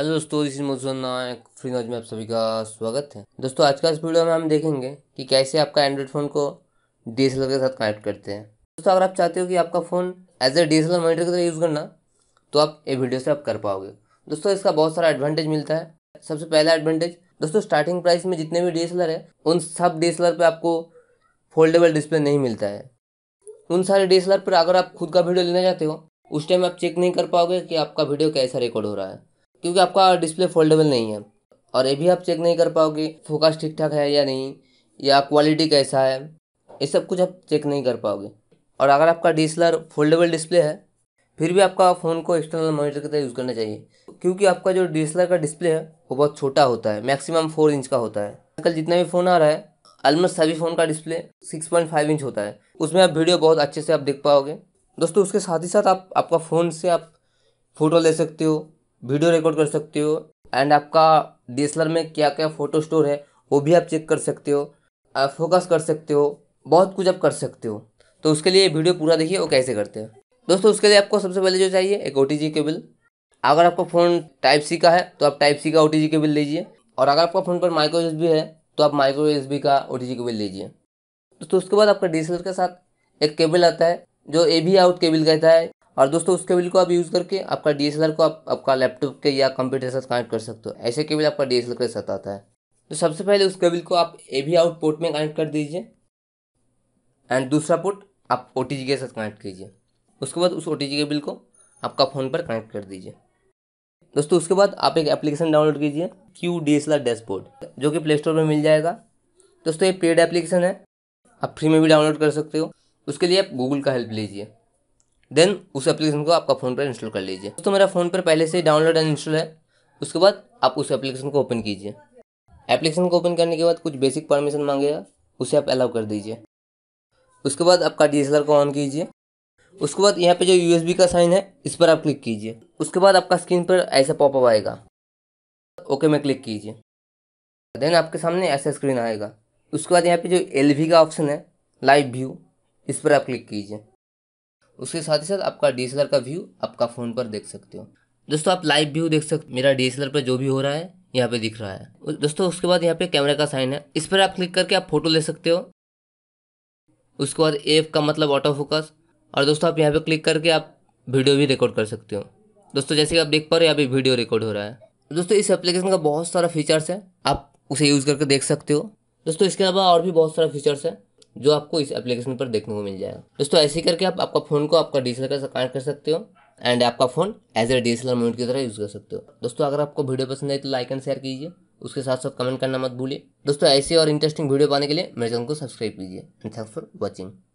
hello दोस्तों इसी नायक free नॉज में आप सभी का स्वागत है दोस्तों आज का इस वीडियो में हम देखेंगे कि कैसे आपका एंड्रॉइड फ़ोन को डी के साथ कनेक्ट करते हैं दोस्तों अगर आप चाहते हो कि आपका phone as a D monitor की तरह यूज़ करना तो आप ये वीडियो से आप कर पाओगे दोस्तों इसका बहुत सारा एडवांटेज मिलता है सबसे पहला एडवांटेज दोस्तों स्टार्टिंग प्राइस में जितने भी डी है उन सब डी एस आपको फोल्डेबल डिस्प्ले नहीं मिलता है उन सारे डी पर अगर आप खुद का वीडियो लेना चाहते हो उस टाइम आप चेक नहीं कर पाओगे कि आपका वीडियो कैसा रिकॉर्ड हो रहा है क्योंकि आपका डिस्प्ले फोल्डेबल नहीं है और ये भी आप चेक नहीं कर पाओगे फोकस ठीक ठाक है या नहीं या क्वालिटी कैसा है ये सब कुछ आप चेक नहीं कर पाओगे और अगर आपका डी फोल्डेबल डिस्प्ले है फिर भी आपका फ़ोन को एक्सटर्नल मॉनिटर की तरह यूज़ करना चाहिए क्योंकि आपका जो डी का डिस्प्ले है वो बहुत छोटा होता है मैक्सिमम फोर इंच का होता है आजकल जितना भी फ़ोन आ रहा है ऑलमोस्ट सभी फ़ोन का display six point five inch होता है उसमें आप वीडियो बहुत अच्छे से आप देख पाओगे दोस्तों उसके साथ ही साथ आप आपका फ़ोन से आप फ़ोटो ले सकते हो वीडियो रिकॉर्ड कर सकते हो एंड आपका डी में क्या क्या फ़ोटो स्टोर है वो भी आप चेक कर सकते हो फोकस कर सकते हो बहुत कुछ आप कर सकते हो तो उसके लिए वीडियो पूरा देखिए वो कैसे करते हैं दोस्तों उसके लिए आपको सबसे पहले जो चाहिए एक ओ केबल अगर आपका फ़ोन टाइप सी का है तो आप टाइप सी का ओ केबल लीजिए और अगर आपका फ़ोन पर माइक्रो बी है तो आप माइक्रो बी का ओ केबल लीजिए दोस्तों उसके बाद आपका डी के साथ एक केबल आता है जो ए बी आउट केबल कहता है और दोस्तों उस केबल को आप यूज़ करके आपका डी को आप आपका लैपटॉप के या कंप्यूटर के साथ कनेक्ट कर सकते हो ऐसे केबल आपका डी के साथ आता है तो सबसे पहले उस केबल को आप ए वी आउट पोर्ट में कनेक्ट कर दीजिए एंड दूसरा पोर्ट आप ओ के साथ कनेक्ट कीजिए उसके बाद उस ओ केबल को आपका फ़ोन पर कनेक्ट कर दीजिए दोस्तों उसके बाद आप एक एप्लीकेशन डाउनलोड कीजिए Q D S L R dashboard जो कि प्ले स्टोर में मिल जाएगा दोस्तों ये पेड एप्लीकेशन है आप फ्री में भी डाउनलोड कर सकते हो उसके लिए आप गूगल का हेल्प लीजिए देन उस एप्लीकेशन को आपका फ़ोन पर इंस्टॉल कर लीजिए दोस्तों मेरा फ़ोन पर पहले से डाउनलोड एंड इंस्टॉल है उसके बाद आप उस एप्लीकेशन को ओपन कीजिए एप्लीकेशन को ओपन करने के बाद कुछ बेसिक परमिशन मांगेगा उसे आप अलाउ कर दीजिए उसके बाद आपका डी को ऑन कीजिए उसके बाद यहाँ पे जो यू का साइन है इस पर आप क्लिक कीजिए उसके बाद आपका स्क्रीन पर ऐसा पॉपअप आएगा ओके में क्लिक कीजिए देन आपके सामने ऐसा स्क्रीन आएगा उसके बाद यहाँ पे जो एल का ऑप्शन है लाइव व्यू इस पर आप क्लिक कीजिए उसके साथ ही साथ आपका डी का व्यू आपका फ़ोन पर देख सकते हो दोस्तों आप लाइव व्यू देख सकते मेरा डी पर जो भी हो रहा है यहाँ पे दिख रहा है दोस्तों उसके बाद यहाँ पे कैमरे का साइन है इस पर आप क्लिक करके आप फोटो ले सकते हो उसके बाद एफ का मतलब ऑटो फोकस और दोस्तों आप यहाँ पे क्लिक करके आप वीडियो भी रिकॉर्ड कर सकते हो दोस्तों जैसे कि आप देख पा रहे हो यहाँ पे वीडियो रिकॉर्ड हो रहा है दोस्तों इस एप्लीकेशन का बहुत सारा फीचर्स है आप उसे यूज़ करके देख सकते हो दोस्तों इसके अलावा और भी बहुत सारा फीचर्स है जो आपको इस एप्लीकेशन पर देखने को मिल जाएगा दोस्तों ऐसे करके आप आपका फ़ोन को आपका डी का कनेक्ट कर सकते हो एंड आपका phone as a D S mode की तरह यूज़ कर सकते हो दोस्तों अगर आपको वीडियो पसंद आए तो लाइक एंड शेयर कीजिए उसके साथ साथ कमेंट करना मत भूलिए दोस्तों ऐसे और इंटरेस्टिंग वीडियो पाने के लिए मेरे चैनल को सब्सक्राइब कीजिए थैंक्स फॉर वॉचिंग